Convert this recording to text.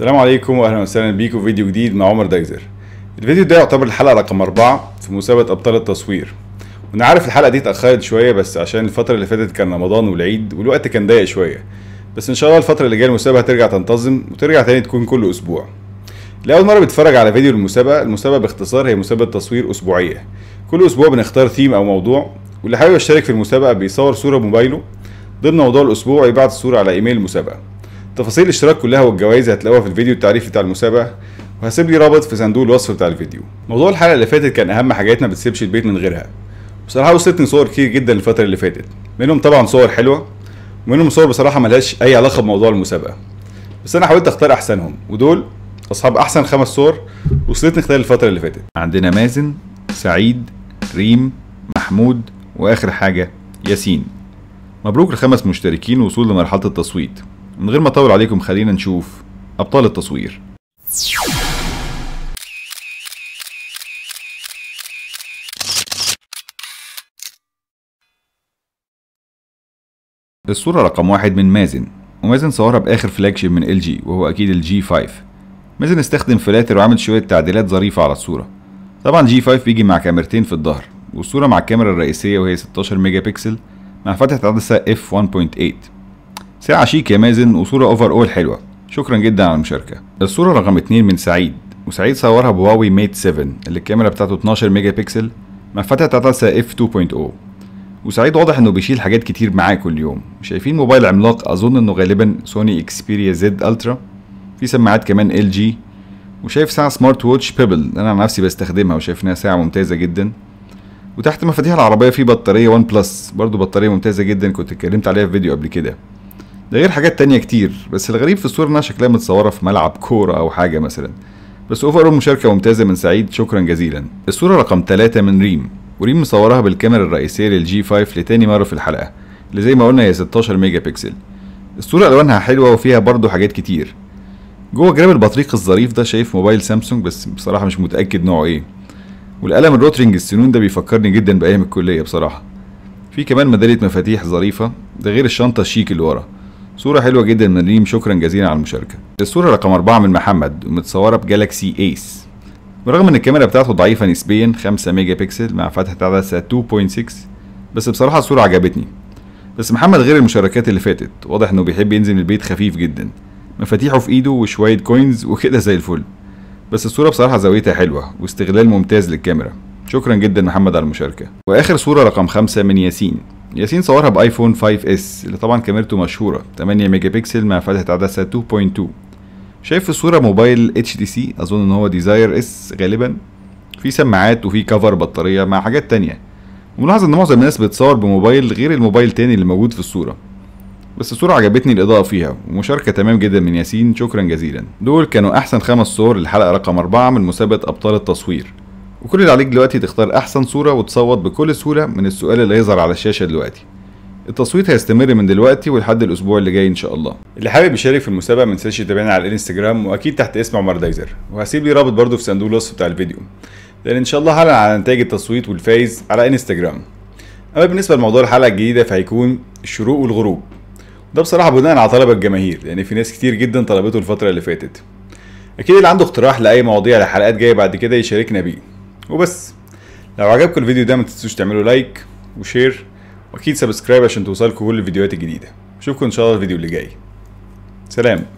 السلام عليكم واهلا وسهلا بيكم في فيديو جديد مع عمر دايزر الفيديو ده يعتبر الحلقه رقم أربعة في مسابقه ابطال التصوير وانا عارف الحلقه دي اتاخرت شويه بس عشان الفتره اللي فاتت كان رمضان والعيد والوقت كان ضيق شويه بس ان شاء الله الفتره اللي جايه المسابقه ترجع تنتظم وترجع تاني تكون كل اسبوع لاول مره بتتفرج على فيديو المسابقه المسابقه باختصار هي مسابقه تصوير اسبوعيه كل اسبوع بنختار ثيم او موضوع واللي حابب يشترك في المسابقه بيصور صوره بموبايله ضمن موضوع الاسبوع يبعت الصوره على ايميل المسابقه تفاصيل الاشتراك كلها والجوائز هتلاقوها في الفيديو التعريفي بتاع المسابقه وهسيب لي رابط في صندوق الوصف بتاع الفيديو موضوع الحلقه اللي فاتت كان اهم حاجات ما بتسيبش البيت من غيرها بصراحه وصلتني صور كتير جدا الفتره اللي فاتت منهم طبعا صور حلوه ومنهم صور بصراحه ملهاش اي علاقه بموضوع المسابقه بس انا حاولت اختار احسنهم ودول اصحاب احسن خمس صور وصلتني خلال الفتره اللي فاتت عندنا مازن سعيد ريم محمود واخر حاجه ياسين مبروك لخمس مشتركين وصول لمرحله التصويت من غير ما اطول عليكم خلينا نشوف ابطال التصوير الصورة رقم واحد من مازن ومازن صورها بآخر فلاج من ال جي وهو أكيد الجي 5 مازن استخدم فلاتر وعمل شوية تعديلات ظريفة على الصورة طبعا جي 5 بيجي مع كاميرتين في الظهر والصورة مع الكاميرا الرئيسية وهي 16 ميجا بكسل مع فتحة عدسة f1.8 ساعة شيك يا مازن وصورة اوفر اول حلوة شكرا جدا على المشاركة الصورة رقم 2 من سعيد وسعيد صورها بواوي ميت 7 اللي الكاميرا بتاعته 12 ميجا بكسل مع فتحة اف 2.0 وسعيد واضح انه بيشيل حاجات كتير معاه كل يوم شايفين موبايل عملاق اظن انه غالبا سوني اكسبيريا زد الترا في سماعات كمان ال جي وشايف ساعة سمارت ووتش بيبل انا عن نفسي بستخدمها وشايف انها ساعة ممتازة جدا وتحت مفاتيح العربية في بطارية ون بلس برضو بطارية ممتازة جدا كنت اتكلمت عليها في فيديو قبل كده ده غير حاجات تانية كتير بس الغريب في الصورة انها شكلها متصورة في ملعب كورة او حاجة مثلا بس اوفر مشاركة ممتازة من سعيد شكرا جزيلا الصورة رقم 3 من ريم وريم مصورها بالكاميرا الرئيسية للجي 5 لتاني مرة في الحلقة اللي زي ما قلنا هي 16 ميجا بكسل الصورة الوانها حلوة وفيها برضه حاجات كتير جوه جراب البطريق الظريف ده شايف موبايل سامسونج بس بصراحة مش متأكد نوعه ايه والقلم الروترنج السنون ده بيفكرني جدا بأيام الكلية بصراحة في كمان ميدالية مفاتيح ظريفة ده غير الشنطة الشيك اللي ورا صورة حلوة جدا من ريم شكرا جزيلا على المشاركة الصورة رقم 4 من محمد ومتصورة بجالاكسي ايس برغم ان الكاميرا بتاعته ضعيفة نسبيا 5 ميجا بكسل مع فتحة عدسة 2.6 بس بصراحة الصورة عجبتني بس محمد غير المشاركات اللي فاتت واضح انه بيحب ينزل البيت خفيف جدا مفاتيحه في ايده وشوية كوينز وكده زي الفل بس الصورة بصراحة زاويتها حلوة واستغلال ممتاز للكاميرا شكرا جدا محمد على المشاركة واخر صورة رقم خمسة من ياسين ياسين صورها بايفون 5 اس اللي طبعا كاميرته مشهوره 8 ميجا بكسل مع فتحه عدسه 2.2 شايف في الصوره موبايل اتش دي سي اظن ان هو ديزاير اس غالبا في سماعات وفي كفر بطاريه مع حاجات تانية وملاحظ ان معظم الناس بتصور بموبايل غير الموبايل تاني اللي موجود في الصوره بس الصورة عجبتني الإضاءة فيها ومشاركة تمام جدا من ياسين شكرا جزيلا دول كانوا أحسن خمس صور للحلقة رقم أربعة من مسابقة أبطال التصوير وكل اللي عليك دلوقتي تختار احسن صورة وتصوت بكل سهولة من السؤال اللي هيظهر على الشاشة دلوقتي التصويت هيستمر من دلوقتي ولحد الاسبوع اللي جاي ان شاء الله اللي حابب يشارك في المسابقه ما ينساش يتابعنا على الانستجرام واكيد تحت اسم عمر دايزر وهسيب لي رابط برده في صندوق الوصف بتاع الفيديو لان ان شاء الله هعلن على نتائج التصويت والفايز على انستجرام اما بالنسبه لموضوع الحلقه الجديده فهيكون الشروق والغروب ده بصراحه بناء على طلب الجماهير لان في ناس كتير جدا طلبته الفتره اللي فاتت اكيد اللي عنده اقتراح لاي مواضيع لحلقات جايه بعد كده يشاركنا بيه وبس لو عجبكم الفيديو ده ما تنسوش تعملوا لايك وشير واكيد سبسكرايب عشان توصلكم كل الفيديوهات الجديده اشوفكم ان شاء الله الفيديو اللي جاي سلام